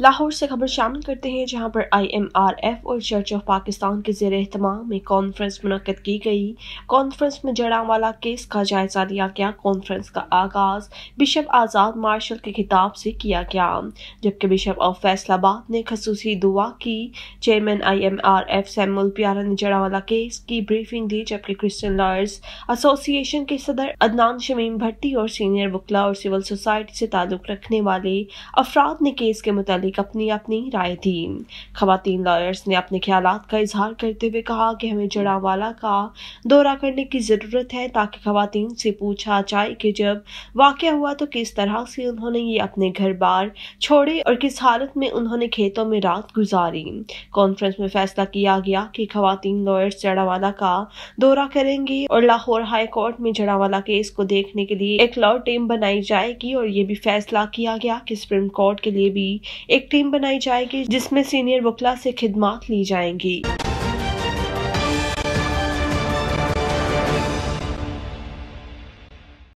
लाहौर से खबर शामिल करते हैं जहां पर आईएमआरएफ और चर्च ऑफ पाकिस्तान के जेर अहतमाम में कॉन्फ्रेंस मुनद की गई कॉन्फ्रेंस में वाला केस का जायजा लिया गया कॉन्फ्रेंस का आगाज बिशप आज़ाद मार्शल के खिताब से किया गया जबकि बिशप ऑफ फैसलाबाद ने खसूसी दुआ की chairman I M R F Samuel प्यारा ने वाला केस की ब्रीफिंग दी जबकि क्रिश्चियन लॉयर्स एसोसिएशन के सदर अदनान शमीम भट्टी और सीनियर वकला और सिविल सोसाइटी से ताल्लुक रखने वाले अफराद ने केस के मुतल मालिक अपनी अपनी राय थी खातन लॉयर्स ने अपने ख्याल का इजहार करते हुए कहा कि हमें जड़ावाला का दौरा करने की ज़रूरत है ताकि खातन से पूछा जाए कि जब वाक़ हुआ तो किस तरह से उन्होंने ये अपने घर बार छोड़े और किस हालत में उन्होंने खेतों में रात गुजारी कॉन्फ्रेंस में फैसला किया गया कि खातन लॉयर्स जड़ावाला का दौरा करेंगे और लाहौर हाई कोर्ट में जड़ावाला केस को देखने के लिए एक लॉ टीम बनाई जाएगी और ये भी फैसला किया गया कि सुप्रीम कोर्ट के लिए भी एक टीम बनाई जाएगी जिसमें सीनियर वकला से खिदमात ली जाएंगी